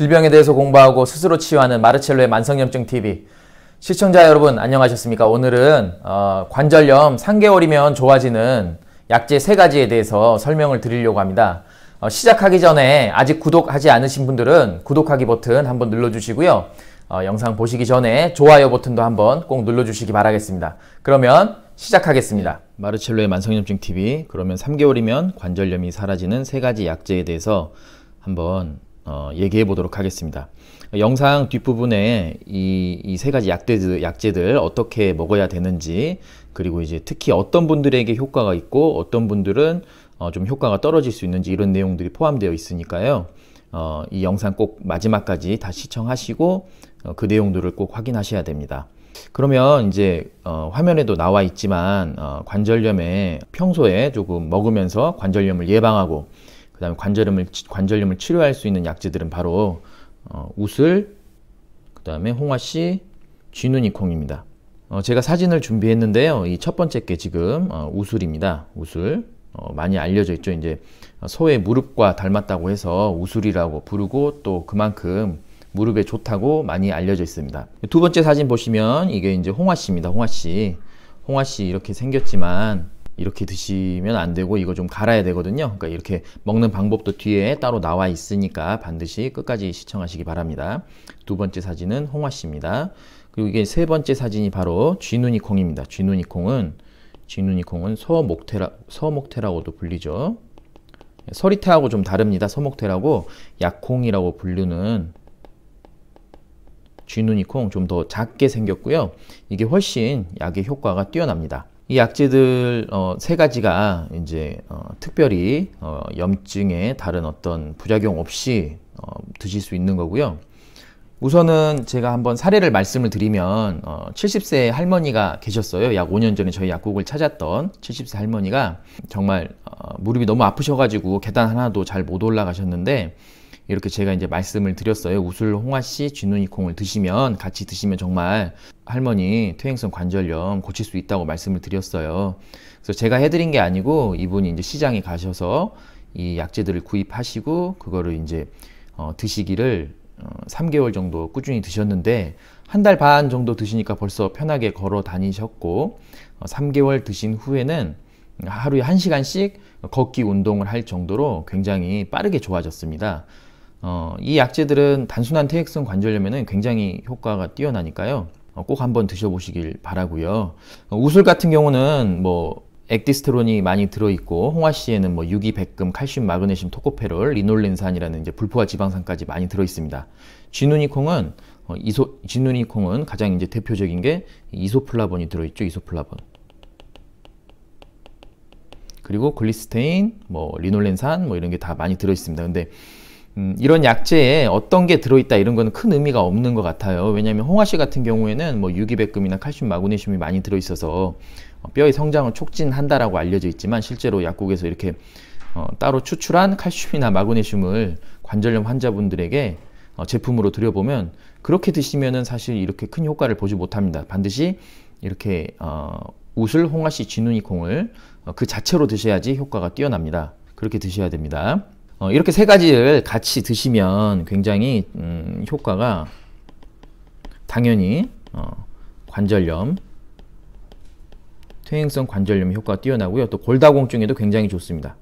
질병에 대해서 공부하고 스스로 치유하는 마르첼로의 만성염증 TV 시청자 여러분 안녕하셨습니까? 오늘은 어, 관절염 3개월이면 좋아지는 약제 3가지에 대해서 설명을 드리려고 합니다. 어, 시작하기 전에 아직 구독하지 않으신 분들은 구독하기 버튼 한번 눌러주시고요. 어, 영상 보시기 전에 좋아요 버튼도 한번 꼭 눌러주시기 바라겠습니다. 그러면 시작하겠습니다. 마르첼로의 만성염증 TV 그러면 3개월이면 관절염이 사라지는 세 가지 약제에 대해서 한번 어, 얘기해 보도록 하겠습니다. 영상 뒷부분에 이 세 가지 약대들, 약재들 어떻게 먹어야 되는지 그리고 이제 특히 어떤 분들에게 효과가 있고 어떤 분들은 어, 좀 효과가 떨어질 수 있는지 이런 내용들이 포함되어 있으니까요. 어, 이 영상 꼭 마지막까지 다 시청하시고 어, 그 내용들을 꼭 확인하셔야 됩니다. 그러면 이제 어, 화면에도 나와 있지만 어, 관절염에 평소에 조금 먹으면서 관절염을 예방하고 그다음에 관절염을 관절염을 치료할 수 있는 약재들은 바로 어, 우슬, 그다음에 홍화씨, 쥐눈이콩입니다. 어, 제가 사진을 준비했는데요. 이 첫 번째 게 지금 어, 우슬입니다. 우슬 어, 많이 알려져 있죠. 이제 소의 무릎과 닮았다고 해서 우슬이라고 부르고 또 그만큼 무릎에 좋다고 많이 알려져 있습니다. 두 번째 사진 보시면 이게 이제 홍화씨입니다. 홍화씨. 홍화씨 이렇게 생겼지만 이렇게 드시면 안 되고 이거 좀 갈아야 되거든요. 그러니까 이렇게 먹는 방법도 뒤에 따로 나와 있으니까 반드시 끝까지 시청하시기 바랍니다. 두 번째 사진은 홍화 씨입니다. 그리고 이게 세 번째 사진이 바로 쥐눈이콩입니다. 쥐눈이콩은 쥐눈이콩은 서목태라 서목태라고도 불리죠. 서리태하고 좀 다릅니다. 서목태라고 약콩이라고 불리는 쥐눈이콩 좀 더 작게 생겼고요. 이게 훨씬 약의 효과가 뛰어납니다. 이 약재들 어, 세 가지가 이제 어, 특별히 어, 염증에 다른 어떤 부작용 없이 어, 드실 수 있는 거고요. 우선은 제가 한번 사례를 말씀을 드리면 어, 70세 할머니가 계셨어요. 약 5년 전에 저희 약국을 찾았던 70세 할머니가 정말 어, 무릎이 너무 아프셔가지고 계단 하나도 잘 못 올라가셨는데 이렇게 제가 이제 말씀을 드렸어요. 우슬 홍화씨 쥐눈이콩을 드시면 같이 드시면 정말 할머니 퇴행성 관절염 고칠 수 있다고 말씀을 드렸어요. 그래서 제가 해드린 게 아니고 이분이 이제 시장에 가셔서 이 약재들을 구입하시고 그거를 이제 어, 드시기를 어, 3개월 정도 꾸준히 드셨는데 한 달 반 정도 드시니까 벌써 편하게 걸어 다니셨고 어, 3개월 드신 후에는 하루에 1시간씩 걷기 운동을 할 정도로 굉장히 빠르게 좋아졌습니다. 어, 이 약재들은 단순한 퇴액성 관절염에는 굉장히 효과가 뛰어나니까요. 어, 꼭 한번 드셔보시길 바라고요. 어, 우술 같은 경우는 뭐 액디스트론이 많이 들어있고 홍화씨에는 뭐 유기, 백금, 칼슘, 마그네슘, 토코페롤, 리놀렌산이라는 이제 불포화 지방산까지 많이 들어있습니다. 쥐누니콩은 어, 이소 쥐누니콩은 가장 이제 대표적인 게 이소플라본이 들어있죠. 이소플라본. 그리고 글리스테인, 뭐 리놀렌산 뭐 이런 게 다 많이 들어있습니다. 근데 음, 이런 약재에 어떤 게 들어있다 이런 거는 큰 의미가 없는 것 같아요. 왜냐하면 홍화씨 같은 경우에는 뭐 유기백금이나 칼슘, 마그네슘이 많이 들어있어서 어, 뼈의 성장을 촉진한다라고 알려져 있지만 실제로 약국에서 이렇게 어, 따로 추출한 칼슘이나 마그네슘을 관절염 환자분들에게 어, 제품으로 들여보면 그렇게 드시면은 사실 이렇게 큰 효과를 보지 못합니다. 반드시 이렇게 어, 우슬 홍화씨 진우니콩을 어, 그 자체로 드셔야지 효과가 뛰어납니다. 그렇게 드셔야 됩니다. 어, 이렇게 세 가지를 같이 드시면 굉장히 음, 효과가 당연히 어, 관절염, 퇴행성 관절염 효과가 뛰어나고요. 또 골다공증에도 굉장히 좋습니다.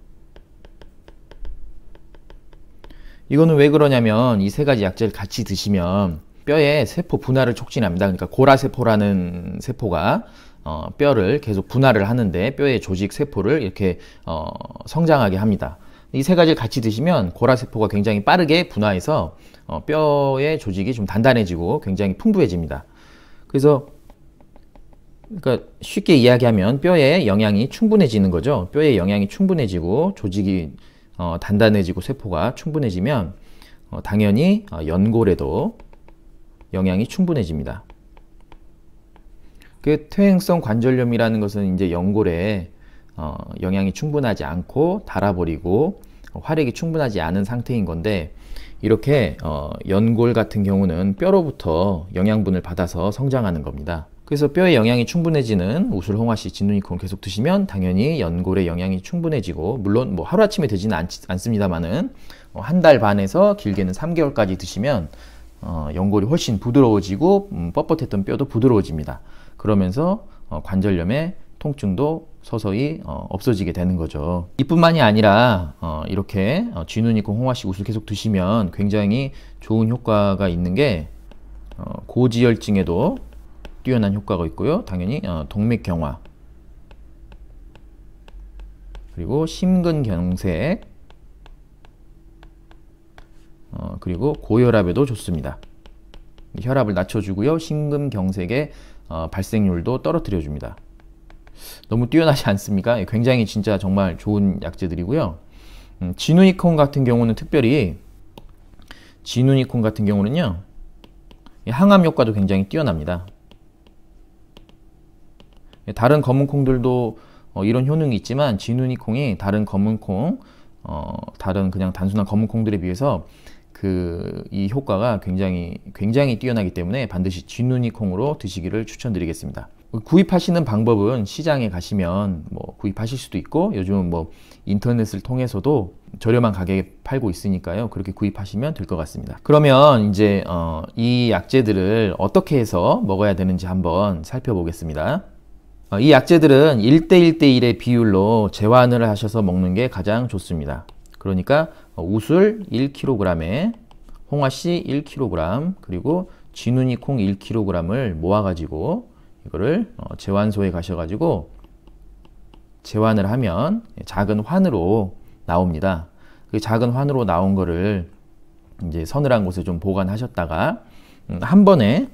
이거는 왜 그러냐면 이 세 가지 약재를 같이 드시면 뼈의 세포 분화를 촉진합니다. 그러니까 고라세포라는 세포가 어, 뼈를 계속 분화를 하는데 뼈의 조직 세포를 이렇게 어, 성장하게 합니다. 이세 가지를 같이 드시면 고라세포가 굉장히 빠르게 분화해서 어, 뼈의 조직이 좀 단단해지고 굉장히 풍부해집니다. 그래서 그러니까 쉽게 이야기하면 뼈에 영양이 충분해지는 거죠. 뼈에 영양이 충분해지고 조직이 어, 단단해지고 세포가 충분해지면 어, 당연히 어, 연골에도 영양이 충분해집니다. 그 퇴행성 관절염이라는 것은 이제 연골에 어, 영양이 충분하지 않고 달아버리고 활액이 충분하지 않은 상태인 건데 이렇게 어, 연골 같은 경우는 뼈로부터 영양분을 받아서 성장하는 겁니다. 그래서 뼈에 영양이 충분해지는 우슬, 홍화씨, 진누이콘 계속 드시면 당연히 연골에 영양이 충분해지고 물론 뭐 하루아침에 되지는 않, 않습니다만은 어, 한달 반에서 길게는 3개월까지 드시면 어, 연골이 훨씬 부드러워지고 음, 뻣뻣했던 뼈도 부드러워집니다. 그러면서 어, 관절염의 통증도 서서히 어, 없어지게 되는 거죠. 이뿐만이 아니라 어, 이렇게 어, 진우니콩 홍화씨 우수 계속 드시면 굉장히 좋은 효과가 있는 게 어, 고지혈증에도 뛰어난 효과가 있고요. 당연히 어, 동맥 경화 그리고 심근경색 어, 그리고 고혈압에도 좋습니다. 혈압을 낮춰주고요. 심근경색의 발생률도 떨어뜨려줍니다. 너무 뛰어나지 않습니까? 예, 굉장히 진짜 정말 좋은 약재들이고요. 음, 진우니콘 같은 경우는 특별히 진우니콘 같은 경우는요. 항암 효과도 굉장히 뛰어납니다. 예, 다른 검은콩들도 어, 이런 효능이 있지만 진우니콩이 다른 검은콩, 어, 다른 그냥 단순한 검은콩들에 비해서 그 이 효과가 굉장히 굉장히 뛰어나기 때문에 반드시 진우니콩으로 드시기를 추천드리겠습니다. 구입하시는 방법은 시장에 가시면 뭐 구입하실 수도 있고 요즘 뭐 인터넷을 통해서도 저렴한 가격에 팔고 있으니까요. 그렇게 구입하시면 될 것 같습니다. 그러면 이제 어, 이 약재들을 어떻게 해서 먹어야 되는지 한번 살펴보겠습니다. 어, 이 약재들은 1대1대1의 비율로 재환을 하셔서 먹는 게 가장 좋습니다. 그러니까 우술 1kg에 홍화씨 1kg 그리고 진우니콩 1kg을 모아가지고 이거를 어, 재환소에 가셔가지고 재환을 하면 작은 환으로 나옵니다. 그 작은 환으로 나온 거를 이제 서늘한 곳에 좀 보관하셨다가 음, 한 번에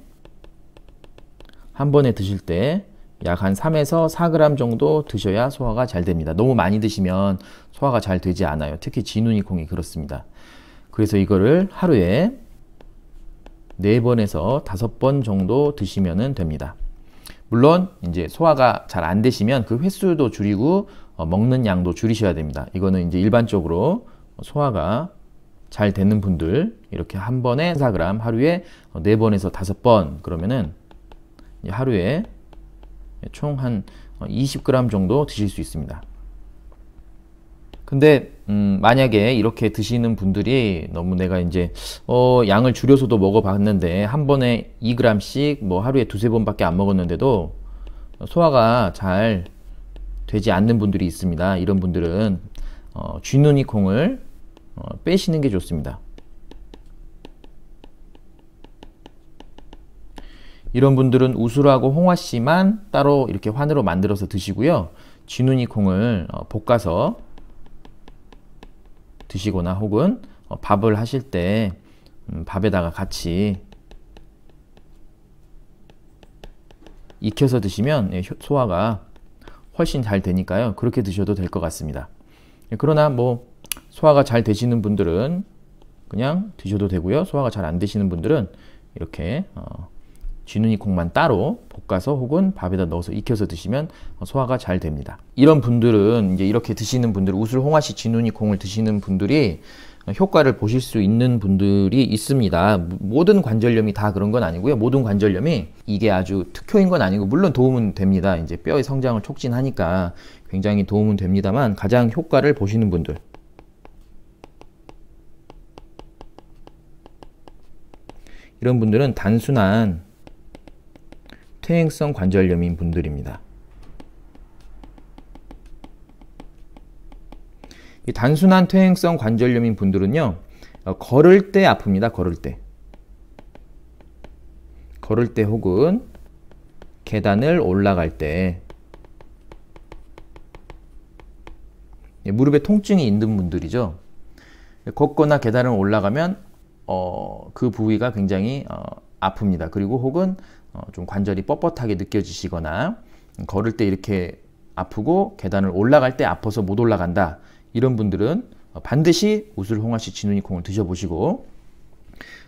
한 번에 드실 때 약 한 3에서 4g 정도 드셔야 소화가 잘 됩니다. 너무 많이 드시면 소화가 잘 되지 않아요. 특히 진우니콩이 그렇습니다. 그래서 이거를 하루에 4번에서 5번 정도 드시면 됩니다. 물론 이제 소화가 잘 안 되시면 그 횟수도 줄이고 어, 먹는 양도 줄이셔야 됩니다. 이거는 이제 일반적으로 소화가 잘 되는 분들 이렇게 한 번에 4g 하루에 4번에서 5번 그러면은 하루에 총 한 20g 정도 드실 수 있습니다. 근데 음, 만약에 이렇게 드시는 분들이 너무 내가 이제 어, 양을 줄여서도 먹어봤는데 한 번에 2g씩 뭐 하루에 두세 번밖에 안 먹었는데도 소화가 잘 되지 않는 분들이 있습니다. 이런 분들은 어, 쥐눈이콩을 어, 빼시는 게 좋습니다. 이런 분들은 우수라고 홍화씨만 따로 이렇게 환으로 만들어서 드시고요. 쥐눈이콩을 어, 볶아서 드시거나 혹은 어, 밥을 하실 때 음, 밥에다가 같이 익혀서 드시면 예, 소화가 훨씬 잘 되니까요. 그렇게 드셔도 될 것 같습니다. 예, 그러나 뭐 소화가 잘 되시는 분들은 그냥 드셔도 되고요. 소화가 잘 안 되시는 분들은 이렇게 어 쥐눈이 콩만 따로 볶아서 혹은 밥에다 넣어서 익혀서 드시면 소화가 잘 됩니다. 이런 분들은 이제 이렇게 드시는 분들, 우슬 홍화씨 쥐눈이 콩을 드시는 분들이 효과를 보실 수 있는 분들이 있습니다. 모든 관절염이 다 그런 건 아니고요. 모든 관절염이 이게 아주 특효인 건 아니고 물론 도움은 됩니다. 이제 뼈의 성장을 촉진하니까 굉장히 도움은 됩니다만 가장 효과를 보시는 분들 이런 분들은 단순한 퇴행성 관절염인 분들입니다. 단순한 퇴행성 관절염인 분들은요. 어, 걸을 때 아픕니다. 걸을 때. 걸을 때 혹은 계단을 올라갈 때 예, 무릎에 통증이 있는 분들이죠. 걷거나 계단을 올라가면 어, 그 부위가 굉장히 어, 아픕니다. 그리고 혹은 어, 좀 관절이 뻣뻣하게 느껴지시거나 걸을 때 이렇게 아프고 계단을 올라갈 때 아파서 못 올라간다 이런 분들은 어, 반드시 우슬 홍화씨 진우니콩을 드셔보시고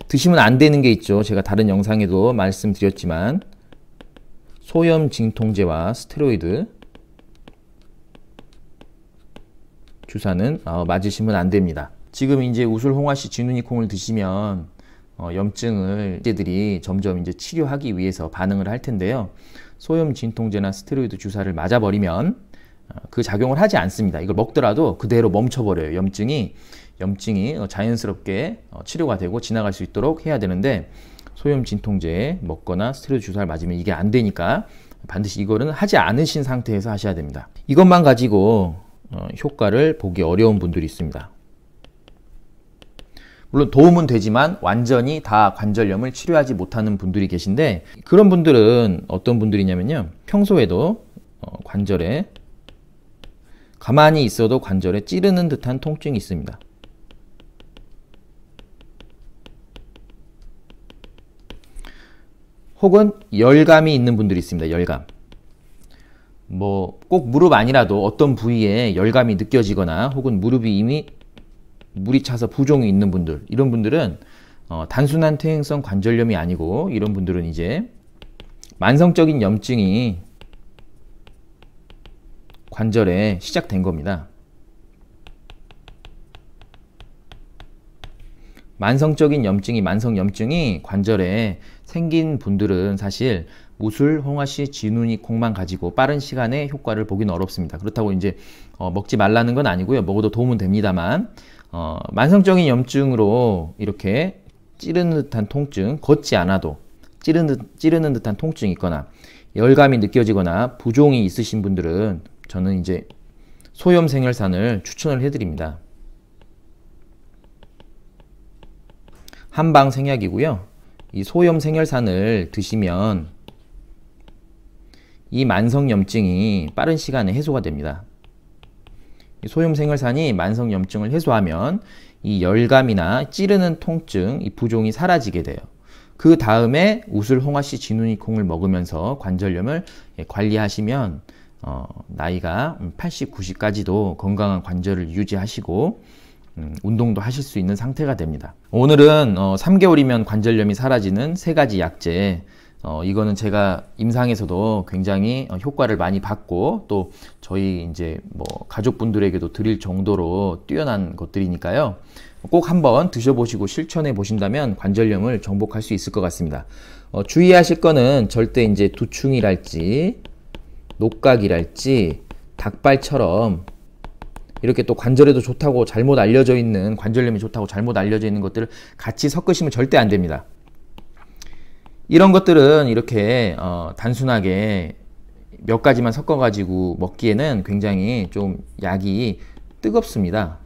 드시면 안 되는 게 있죠. 제가 다른 영상에도 말씀드렸지만 소염 진통제와 스테로이드 주사는 어, 맞으시면 안 됩니다. 지금 이제 우슬 홍화씨 진우니콩을 드시면 어, 염증을 제들이 점점 이제 치료하기 위해서 반응을 할 텐데요. 소염 진통제나 스테로이드 주사를 맞아버리면 어, 그 작용을 하지 않습니다. 이걸 먹더라도 그대로 멈춰버려요. 염증이 염증이 어, 자연스럽게 어, 치료가 되고 지나갈 수 있도록 해야 되는데 소염 진통제 먹거나 스테로이드 주사를 맞으면 이게 안 되니까 반드시 이거는 하지 않으신 상태에서 하셔야 됩니다. 이것만 가지고 어, 효과를 보기 어려운 분들이 있습니다. 물론 도움은 되지만 완전히 다 관절염을 치료하지 못하는 분들이 계신데 그런 분들은 어떤 분들이냐면요. 평소에도 어, 관절에 가만히 있어도 관절에 찌르는 듯한 통증이 있습니다. 혹은 열감이 있는 분들이 있습니다. 열감. 뭐 꼭 무릎 아니라도 어떤 부위에 열감이 느껴지거나 혹은 무릎이 이미 물이 차서 부종이 있는 분들 이런 분들은 어, 단순한 퇴행성 관절염이 아니고 이런 분들은 이제 만성적인 염증이 관절에 시작된 겁니다. 만성적인 염증이 만성 염증이 관절에 생긴 분들은 사실 무술, 홍화씨, 진우이 콩만 가지고 빠른 시간에 효과를 보기는 어렵습니다. 그렇다고 이제 어, 먹지 말라는 건 아니고요. 먹어도 도움은 됩니다만 어, 만성적인 염증으로 이렇게 찌르는 듯한 통증, 걷지 않아도 찌르는, 듯, 찌르는 듯한 통증이 있거나 열감이 느껴지거나 부종이 있으신 분들은 저는 이제 소염 생혈산을 추천을 해드립니다. 한방 생약이고요. 이 소염 생혈산을 드시면 이 만성 염증이 빠른 시간에 해소가 됩니다. 소염 생활산이 만성 염증을 해소하면 이 열감이나 찌르는 통증, 이 부종이 사라지게 돼요. 그 다음에 우슬 홍화씨 진우니콩을 먹으면서 관절염을 예, 관리하시면 어, 나이가 80, 음, 90까지도 건강한 관절을 유지하시고 음, 운동도 하실 수 있는 상태가 됩니다. 오늘은 어, 3개월이면 관절염이 사라지는 세 가지 약제 어, 이거는 제가 임상에서도 굉장히 어, 효과를 많이 받고 또 저희 이제 뭐 가족분들에게도 드릴 정도로 뛰어난 것들이니까요. 꼭 한번 드셔보시고 실천해 보신다면 관절염을 정복할 수 있을 것 같습니다. 어, 주의하실 거는 절대 이제 두충이랄지 녹각이랄지 닭발처럼 이렇게 또 관절에도 좋다고 잘못 알려져 있는 관절염이 좋다고 잘못 알려져 있는 것들을 같이 섞으시면 절대 안 됩니다. 이런 것들은 이렇게 어, 단순하게 몇 가지만 섞어가지고 먹기에는 굉장히 좀 약이 뜨겁습니다.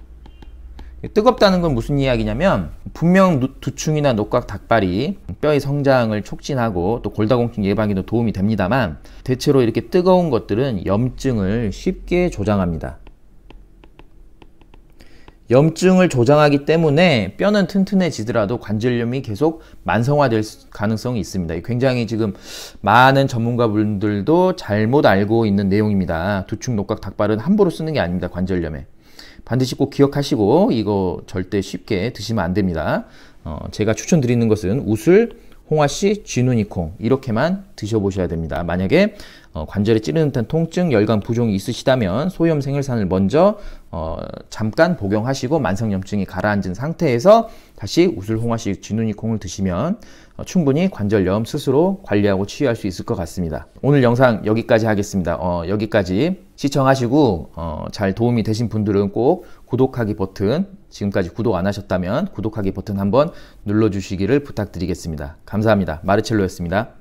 뜨겁다는 건 무슨 이야기냐면 분명 두충이나 녹각 닭발이 뼈의 성장을 촉진하고 또 골다공증 예방에도 도움이 됩니다만 대체로 이렇게 뜨거운 것들은 염증을 쉽게 조장합니다. 염증을 조장하기 때문에 뼈는 튼튼해지더라도 관절염이 계속 만성화될 가능성이 있습니다. 굉장히 지금 많은 전문가분들도 잘못 알고 있는 내용입니다. 두축 녹각 닭발은 함부로 쓰는 게 아닙니다. 관절염에. 반드시 꼭 기억하시고 이거 절대 쉽게 드시면 안 됩니다. 어, 제가 추천드리는 것은 우슬, 홍화씨, 진우니콩 이렇게만 드셔보셔야 됩니다. 만약에 어, 관절에 찌르는 듯한 통증, 열감, 부종이 있으시다면 소염 생일산을 먼저 어, 잠깐 복용하시고 만성염증이 가라앉은 상태에서 다시 우슬홍화식 진눈이콩을 드시면 어, 충분히 관절염 스스로 관리하고 치유할 수 있을 것 같습니다. 오늘 영상 여기까지 하겠습니다. 어, 여기까지 시청하시고 어, 잘 도움이 되신 분들은 꼭 구독하기 버튼 지금까지 구독 안 하셨다면 구독하기 버튼 한번 눌러주시기를 부탁드리겠습니다. 감사합니다. 마르첼로였습니다.